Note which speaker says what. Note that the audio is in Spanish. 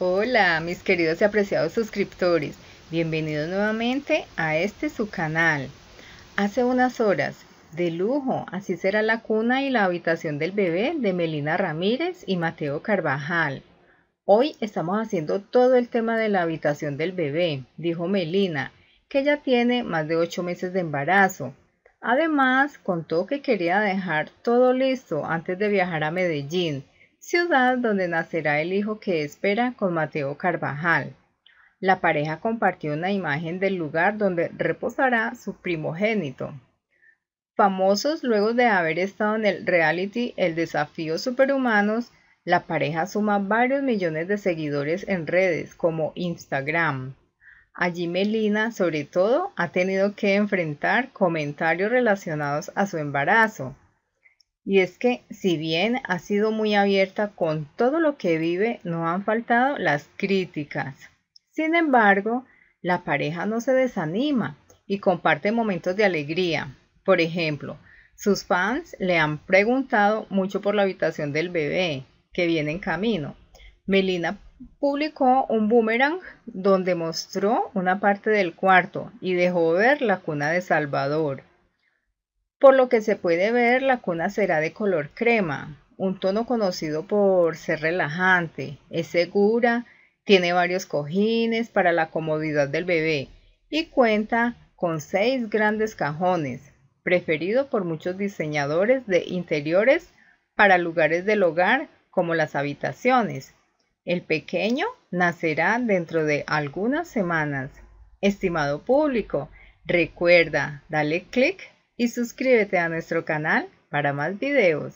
Speaker 1: Hola mis queridos y apreciados suscriptores, bienvenidos nuevamente a este su canal. Hace unas horas, de lujo, así será la cuna y la habitación del bebé de Melina Ramírez y Mateo Carvajal. Hoy estamos haciendo todo el tema de la habitación del bebé, dijo Melina, que ya tiene más de 8 meses de embarazo. Además, contó que quería dejar todo listo antes de viajar a Medellín, ciudad donde nacerá el hijo que espera con Mateo Carvajal. La pareja compartió una imagen del lugar donde reposará su primogénito. Famosos luego de haber estado en el reality El desafío superhumanos, la pareja suma varios millones de seguidores en redes como Instagram. Allí Melina, sobre todo, ha tenido que enfrentar comentarios relacionados a su embarazo, y es que si bien ha sido muy abierta con todo lo que vive, no han faltado las críticas. Sin embargo, la pareja no se desanima y comparte momentos de alegría. Por ejemplo, sus fans le han preguntado mucho por la habitación del bebé que viene en camino. Melina publicó un boomerang donde mostró una parte del cuarto y dejó ver la cuna de Salvador. Por lo que se puede ver, la cuna será de color crema, un tono conocido por ser relajante, es segura, tiene varios cojines para la comodidad del bebé y cuenta con seis grandes cajones, preferido por muchos diseñadores de interiores para lugares del hogar como las habitaciones. El pequeño nacerá dentro de algunas semanas. Estimado público, recuerda, dale clic y suscríbete a nuestro canal para más videos.